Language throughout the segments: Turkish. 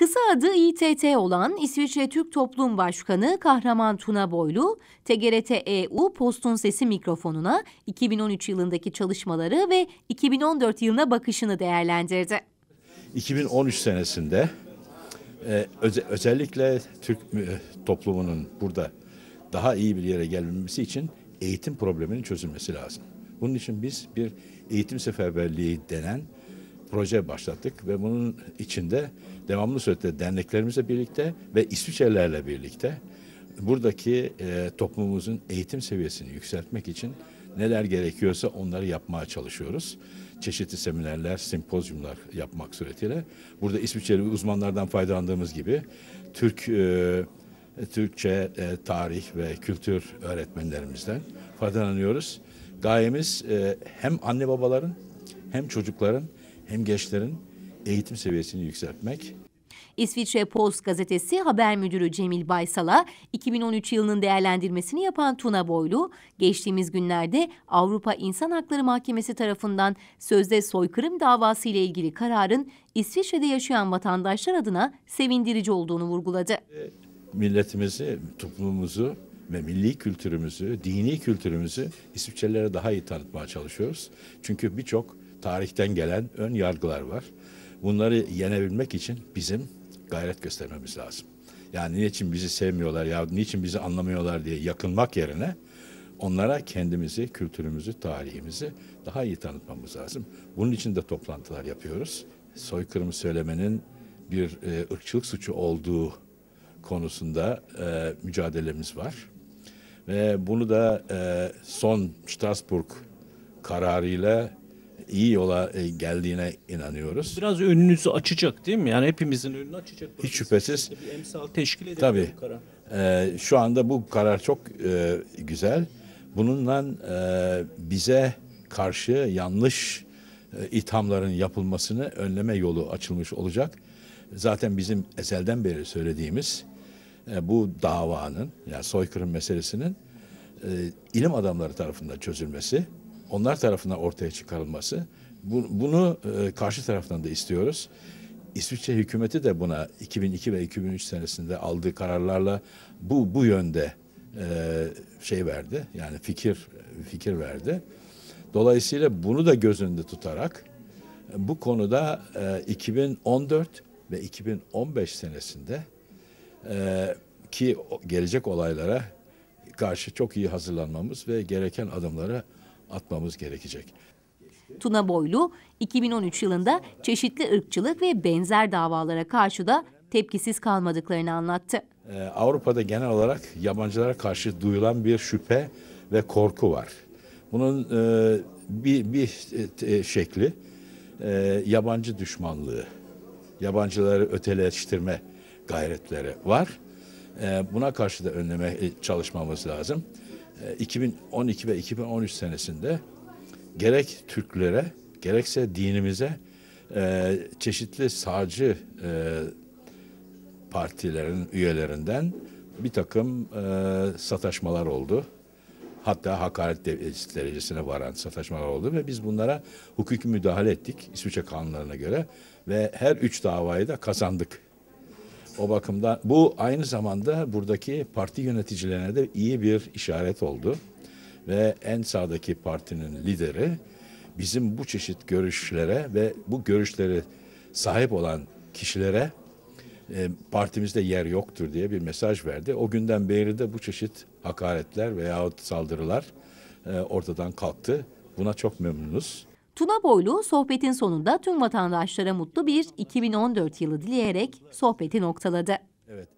Kısa adı İTT olan İsviçre Türk Toplum Başkanı Kahraman Tuna Boylu, TGRT EU Post'un sesi mikrofonuna 2013 yılındaki çalışmaları ve 2014 yılına bakışını değerlendirdi. 2013 senesinde e, özellikle Türk e, toplumunun burada daha iyi bir yere gelmesi için eğitim probleminin çözülmesi lazım. Bunun için biz bir eğitim seferberliği denen proje başlattık ve bunun içinde devamlı surette derneklerimizle birlikte ve İsviçrelerle birlikte buradaki e, toplumumuzun eğitim seviyesini yükseltmek için neler gerekiyorsa onları yapmaya çalışıyoruz. Çeşitli seminerler, simpozyumlar yapmak suretiyle. Burada İsviçreli uzmanlardan faydalandığımız gibi Türk e, Türkçe e, tarih ve kültür öğretmenlerimizden faydalanıyoruz. Gayemiz e, hem anne babaların hem çocukların hem gençlerin eğitim seviyesini yükseltmek. İsviçre Post gazetesi haber müdürü Cemil Baysal'a 2013 yılının değerlendirmesini yapan Tuna Boylu, geçtiğimiz günlerde Avrupa İnsan Hakları Mahkemesi tarafından sözde soykırım davası ile ilgili kararın İsviçre'de yaşayan vatandaşlar adına sevindirici olduğunu vurguladı. Milletimizi, toplumumuzu ve milli kültürümüzü, dini kültürümüzü İsviçrelilere daha iyi tanıtmaya çalışıyoruz. Çünkü birçok tarihten gelen ön yargılar var. Bunları yenebilmek için bizim gayret göstermemiz lazım. Yani niçin bizi sevmiyorlar ya niçin bizi anlamıyorlar diye yakınmak yerine onlara kendimizi, kültürümüzü, tarihimizi daha iyi tanıtmamız lazım. Bunun için de toplantılar yapıyoruz. Soykırımı söylemenin bir e, ırkçılık suçu olduğu konusunda e, mücadelemiz var. Ve bunu da e, son Strasbourg kararıyla iyi yola e, geldiğine inanıyoruz. Biraz önünüzü açacak değil mi? Yani hepimizin önünü açacak. Hiç şüphesiz. Bir emsal teşkil edecek Tabii. bu karar. E, şu anda bu karar çok e, güzel. Bununla e, bize karşı yanlış e, ithamların yapılmasını önleme yolu açılmış olacak. Zaten bizim ezelden beri söylediğimiz e, bu davanın yani soykırım meselesinin e, ilim adamları tarafından çözülmesi onlar tarafından ortaya çıkarılması. Bu, bunu e, karşı taraftan da istiyoruz. İsviçre hükümeti de buna 2002 ve 2003 senesinde aldığı kararlarla bu bu yönde e, şey verdi. Yani fikir fikir verdi. Dolayısıyla bunu da göz önünde tutarak bu konuda e, 2014 ve 2015 senesinde e, ki gelecek olaylara karşı çok iyi hazırlanmamız ve gereken adımları atmamız gerekecek. Tuna Boylu 2013 yılında çeşitli ırkçılık ve benzer davalara karşı da tepkisiz kalmadıklarını anlattı. Ee, Avrupa'da genel olarak yabancılara karşı duyulan bir şüphe ve korku var. Bunun e, bir, bir e, şekli e, yabancı düşmanlığı, yabancıları öteleştirme gayretleri var. E, buna karşı da önleme e, çalışmamız lazım. 2012 e, ve 2013 senesinde gerek Türklere gerekse dinimize e, çeşitli sağcı e, partilerin üyelerinden bir takım sataşmalar oldu. Hatta hakaret derecesine varan sataşmalar oldu ve biz bunlara hukuki müdahale ettik İsviçre kanunlarına göre ve her üç davayı da kazandık. O bakımdan bu aynı zamanda buradaki parti yöneticilerine de iyi bir işaret oldu. Ve en sağdaki partinin lideri bizim bu çeşit görüşlere ve bu görüşleri sahip olan kişilere e, partimizde yer yoktur diye bir mesaj verdi. O günden beri de bu çeşit hakaretler veyahut saldırılar e, ortadan kalktı. Buna çok memnunuz. Tuna Boylu sohbetin sonunda tüm vatandaşlara mutlu bir 2014 yılı dileyerek sohbeti noktaladı. Evet,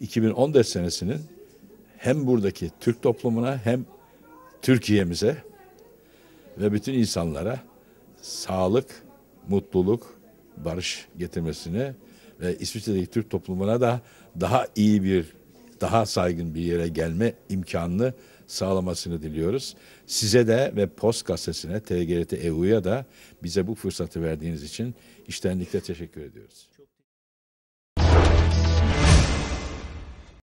2014 senesinin hem buradaki Türk toplumuna hem Türkiye'mize ve bütün insanlara sağlık, mutluluk, barış getirmesini ve İsviçre'deki Türk toplumuna da daha iyi bir, daha saygın bir yere gelme imkanını sağlamasını diliyoruz. Size de ve Post Gazetesi'ne, TGRT EU'ya da bize bu fırsatı verdiğiniz için iştenlikle teşekkür ediyoruz.